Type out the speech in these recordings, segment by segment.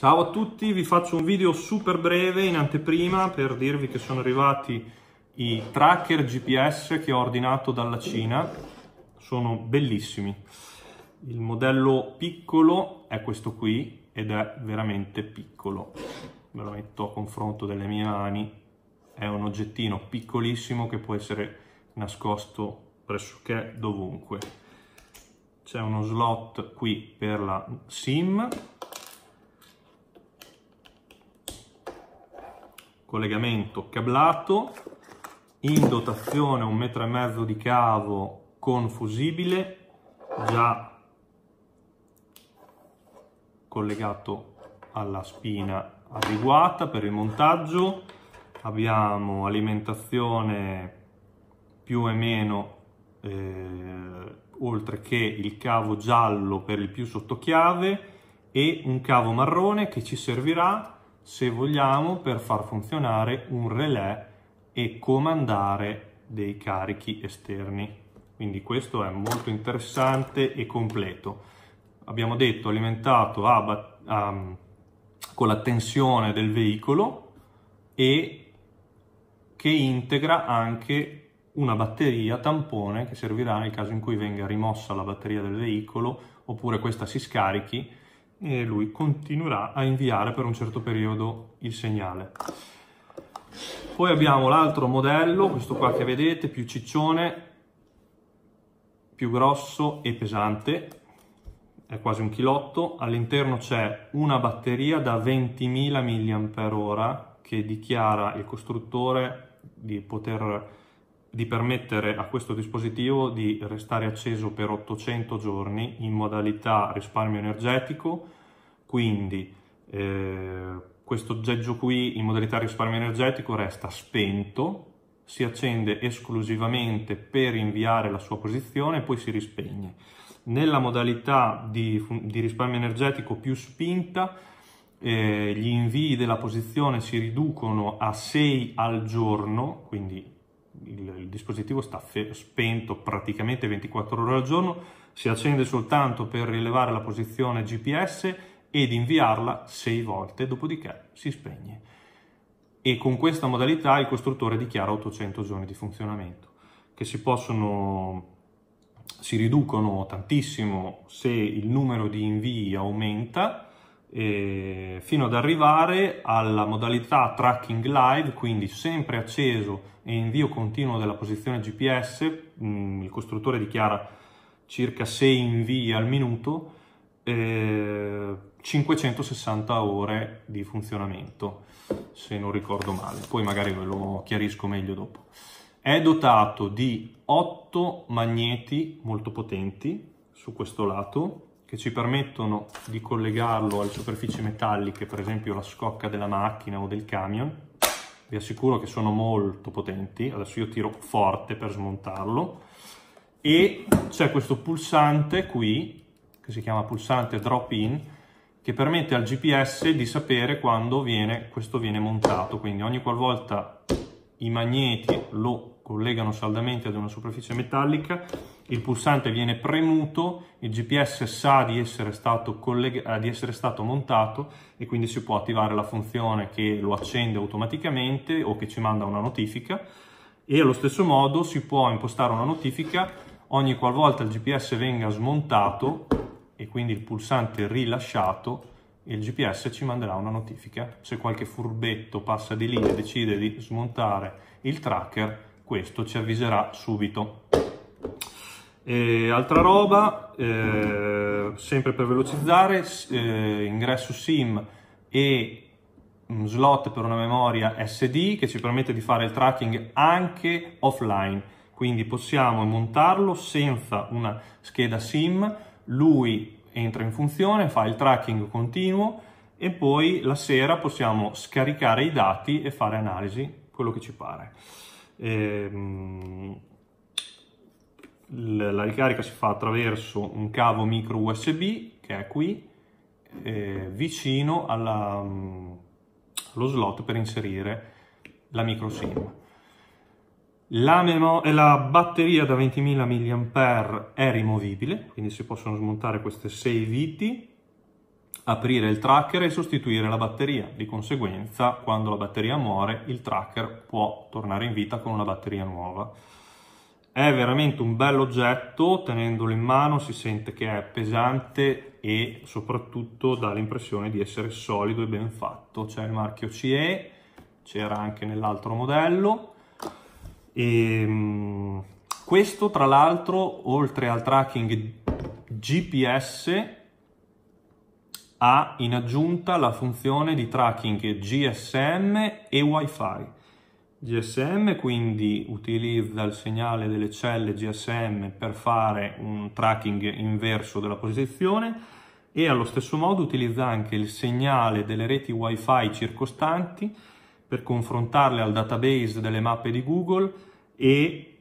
Ciao a tutti, vi faccio un video super breve in anteprima per dirvi che sono arrivati i tracker GPS che ho ordinato dalla Cina, sono bellissimi. Il modello piccolo è questo qui ed è veramente piccolo, ve lo metto a confronto delle mie mani, è un oggettino piccolissimo che può essere nascosto pressoché dovunque. C'è uno slot qui per la SIM collegamento cablato, in dotazione un metro e mezzo di cavo con fusibile, già collegato alla spina adeguata per il montaggio, abbiamo alimentazione più e meno eh, oltre che il cavo giallo per il più sottochiave e un cavo marrone che ci servirà se vogliamo per far funzionare un relè e comandare dei carichi esterni. Quindi questo è molto interessante e completo. Abbiamo detto alimentato a, a, mm, con la tensione del veicolo e che integra anche una batteria tampone che servirà nel caso in cui venga rimossa la batteria del veicolo oppure questa si scarichi e lui continuerà a inviare per un certo periodo il segnale. Poi abbiamo l'altro modello, questo qua che vedete, più ciccione, più grosso e pesante, è quasi un chilotto. All'interno c'è una batteria da 20.000 mAh che dichiara il costruttore di poter di permettere a questo dispositivo di restare acceso per 800 giorni in modalità risparmio energetico, quindi eh, questo oggetto qui in modalità risparmio energetico resta spento, si accende esclusivamente per inviare la sua posizione e poi si rispegne. Nella modalità di, di risparmio energetico più spinta eh, gli invii della posizione si riducono a 6 al giorno, quindi il, il dispositivo sta fe- spento praticamente 24 ore al giorno, si accende soltanto per rilevare la posizione GPS ed inviarla 6 volte, dopodiché si spegne. E con questa modalità il costruttore dichiara 800 giorni di funzionamento, che si possono si riducono tantissimo se il numero di invii aumenta eh, fino ad arrivare alla modalità tracking live, quindi sempre acceso e invio continuo della posizione GPS, mh, mm, il costruttore dichiara circa 6 invii al minuto, eh, 560 ore di funzionamento, se non ricordo male, poi magari ve lo chiarisco meglio dopo. È dotato di 8 magneti molto potenti su questo lato, che ci permettono di collegarlo alle superfici metalliche, per esempio la scocca della macchina o del camion. Vi assicuro che sono molto potenti, adesso io tiro forte per smontarlo. E c'è questo pulsante qui, che si chiama pulsante drop in, che permette al GPS di sapere quando viene, questo viene montato. Quindi ogni qualvolta i magneti lo collegano saldamente ad una superficie metallica, il pulsante viene premuto, il GPS sa di essere, collega- eh, di essere, stato montato e quindi si può attivare la funzione che lo accende automaticamente o che ci manda una notifica e allo stesso modo si può impostare una notifica ogni qualvolta il GPS venga smontato e quindi il pulsante rilasciato il GPS ci manderà una notifica. Se qualche furbetto passa di lì e decide di smontare il tracker, questo ci avviserà subito. E altra roba, eh, sempre per velocizzare, eh, ingresso SIM e slot per una memoria SD che ci permette di fare il tracking anche offline, quindi possiamo montarlo senza una scheda SIM, lui entra in funzione, fa il tracking continuo e poi la sera possiamo scaricare i dati e fare analisi, quello che ci pare. Ehm la ricarica si fa attraverso un cavo micro USB che è qui, eh, vicino alla, mm, allo slot per inserire la micro SIM. La, eh, la, batteria da 20.000 mAh è rimovibile, quindi si possono smontare queste 6 viti, aprire il tracker e sostituire la batteria. Di conseguenza, quando la batteria muore, il tracker può tornare in vita con una batteria nuova. È veramente un bel oggetto, tenendolo in mano si sente che è pesante e soprattutto dà l'impressione di essere solido e ben fatto. C'è il marchio CE, c'era anche nell'altro modello. E, ehm, questo tra l'altro, oltre al tracking GPS, ha in aggiunta la funzione di tracking GSM e WiFi GSM quindi utilizza il segnale delle celle GSM per fare un tracking inverso della posizione e allo stesso modo utilizza anche il segnale delle reti wifi circostanti per confrontarle al database delle mappe di Google e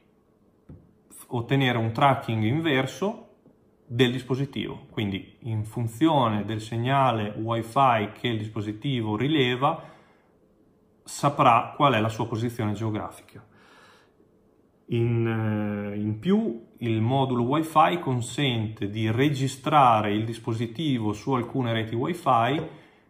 ottenere un tracking inverso del dispositivo quindi in funzione del segnale wifi che il dispositivo rileva saprà qual è la sua posizione geografica. In, eh, in, più il modulo WiFi consente di registrare il dispositivo su alcune reti WiFi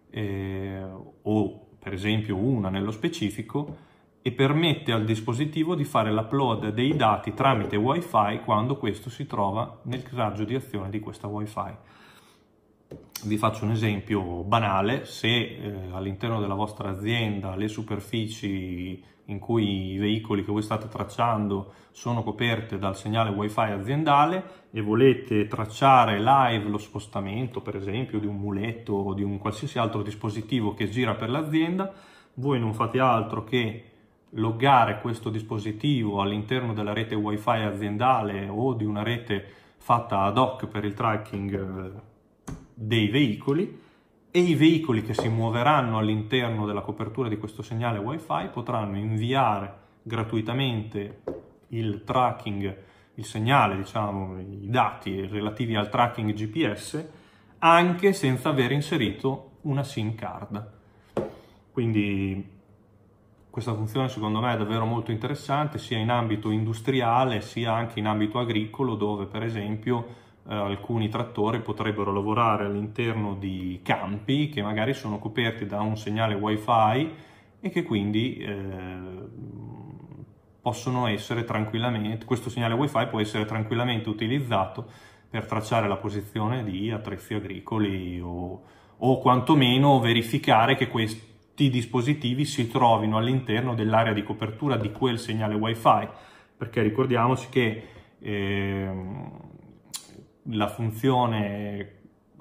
eh, o per esempio una nello specifico e permette al dispositivo di fare l'upload dei dati tramite WiFi quando questo si trova nel raggio di azione di questa WiFi. Vi faccio un esempio banale, se eh, all'interno della vostra azienda le superfici in cui i veicoli che voi state tracciando sono coperte dal segnale wifi aziendale e volete tracciare live lo spostamento per esempio di un muletto o di un qualsiasi altro dispositivo che gira per l'azienda, voi non fate altro che loggare questo dispositivo all'interno della rete wifi aziendale o di una rete fatta ad hoc per il tracking eh, dei veicoli e i veicoli che si muoveranno all'interno della copertura di questo segnale Wi-Fi potranno inviare gratuitamente il tracking, il segnale, diciamo, i dati relativi al tracking GPS anche senza aver inserito una SIM card. Quindi questa funzione secondo me è davvero molto interessante sia in ambito industriale sia anche in ambito agricolo dove per esempio eh, alcuni trattori potrebbero lavorare all'interno di campi che magari sono coperti da un segnale wifi e che quindi eh, possono essere tranquillamente, questo segnale wifi può essere tranquillamente utilizzato per tracciare la posizione di attrezzi agricoli o, o quantomeno verificare che questi dispositivi si trovino all'interno dell'area di copertura di quel segnale wifi perché ricordiamoci che eh, la funzione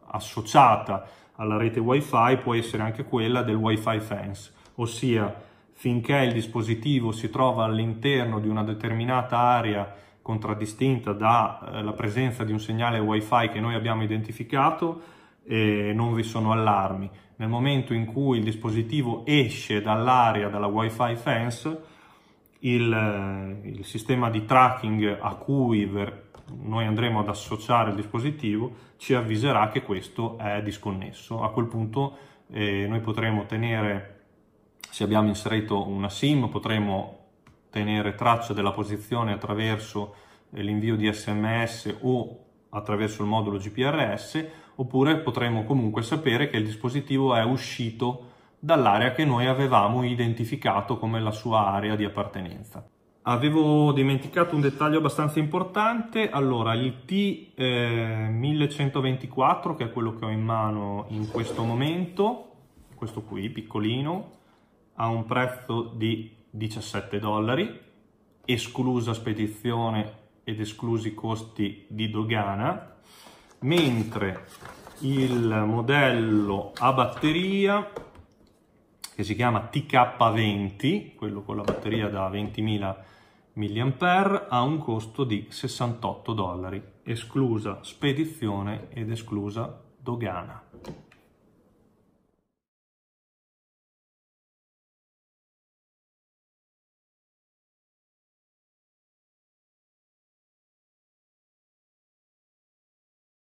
associata alla rete wifi può essere anche quella del wifi fence, ossia finché il dispositivo si trova all'interno di una determinata area contraddistinta dalla eh, presenza di un segnale wifi che noi abbiamo identificato, eh, non vi sono allarmi. Nel momento in cui il dispositivo esce dall'area della wifi fence, il, il sistema di tracking a cui noi andremo ad associare il dispositivo ci avviserà che questo è disconnesso. A quel punto eh, noi potremo tenere, se abbiamo inserito una SIM, potremo tenere traccia della posizione attraverso eh, l'invio di sms o attraverso il modulo GPRS, oppure potremo comunque sapere che il dispositivo è uscito dall'area che noi avevamo identificato come la sua area di appartenenza. Avevo dimenticato un dettaglio abbastanza importante, allora il T1124 eh, che è quello che ho in mano in questo momento, questo qui piccolino, ha un prezzo di 17 dollari, esclusa spedizione ed esclusi costi di dogana, mentre il modello a batteria che si chiama TK20, quello con la batteria da 20.000 mAh, ha un costo di 68 dollari, esclusa spedizione ed esclusa dogana.